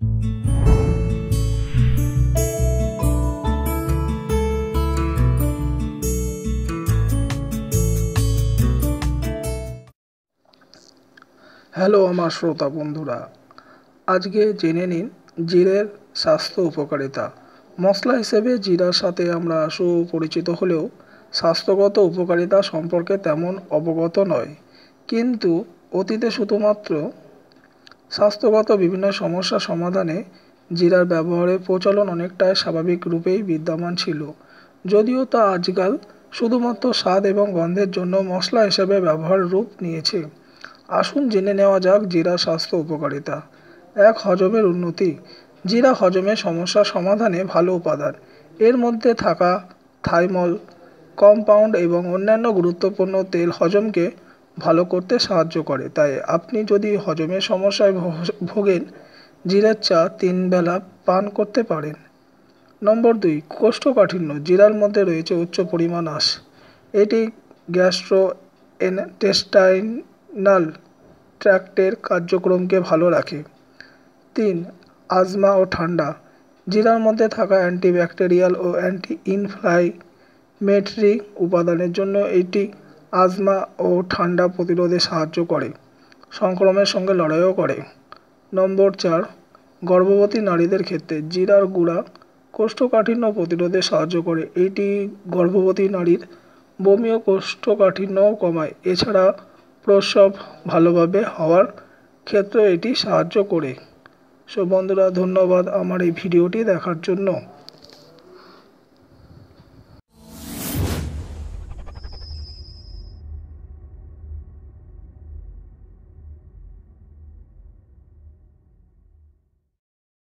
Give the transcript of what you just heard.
hello আমার শ্রোতা বন্ধুরা আজকে জেনে নিন জিরের স্বাস্থ্য উপকারিতা মশলা হিসেবে জিরার সাথে আমরা সুপরিচিত হলেও স্বাস্থ্যগত উপকারিতা সম্পর্কে তেমন অবগত নয় কিন্তু অতীতে শুধুমাত্র স্বাস্থ্যগত বিভিন্ন সমস্যা সমাধানে জিরার ব্যবহারের প্রচলন অনেকটাই স্বাভাবিক রূপেই বিদ্যমান ছিল যদিও তা আজকাল শুধুমাত্র স্বাদ এবং গন্ধের জন্য মশলা হিসেবে ব্যবহার রূপ নিয়েছে আসুন জেনে নেওয়া যাক জিরা স্বাস্থ্য উপকারিতা এক হজমের উন্নতি জিরা হজমের সমস্যা সমাধানে ভালো উপাদান এর মধ্যে থাকা থাইমল কম্পাউন্ড এবং অন্যান্য গুরুত্বপূর্ণ তেল হজমকে ভালো করতে সাহায্য করে তাই আপনি যদি হজমের সমস্যায় ভোগেন জিরার চা তিন বেলা পান করতে পারেন নম্বর দুই কোষ্ঠকাঠিন্য জিরার মধ্যে রয়েছে উচ্চ পরিমাণ আঁশ এটি গ্যাস্ট্রো এনটেস্টাইনাল ট্র্যাক্টের কার্যক্রমকে ভালো রাখে তিন আজমা ও ঠান্ডা জিরার মধ্যে থাকা অ্যান্টিব্যাকটেরিয়াল ও অ্যান্টি ইনফ্লাইমেটরি উপাদানের জন্য এটি আজমা ও ঠান্ডা প্রতিরোধে সাহায্য করে সংক্রমণের সঙ্গে লড়াইও করে নম্বর চার গর্ভবতী নারীদের ক্ষেত্রে জিরার গুঁড়া কোষ্ঠকাঠিন্য প্রতিরোধে সাহায্য করে এটি গর্ভবতী নারীর বমি ও কোষ্ঠকাঠিন্যও কমায় এছাড়া প্রসব ভালোভাবে হওয়ার ক্ষেত্রে এটি সাহায্য করে সো বন্ধুরা ধন্যবাদ আমার এই ভিডিওটি দেখার জন্য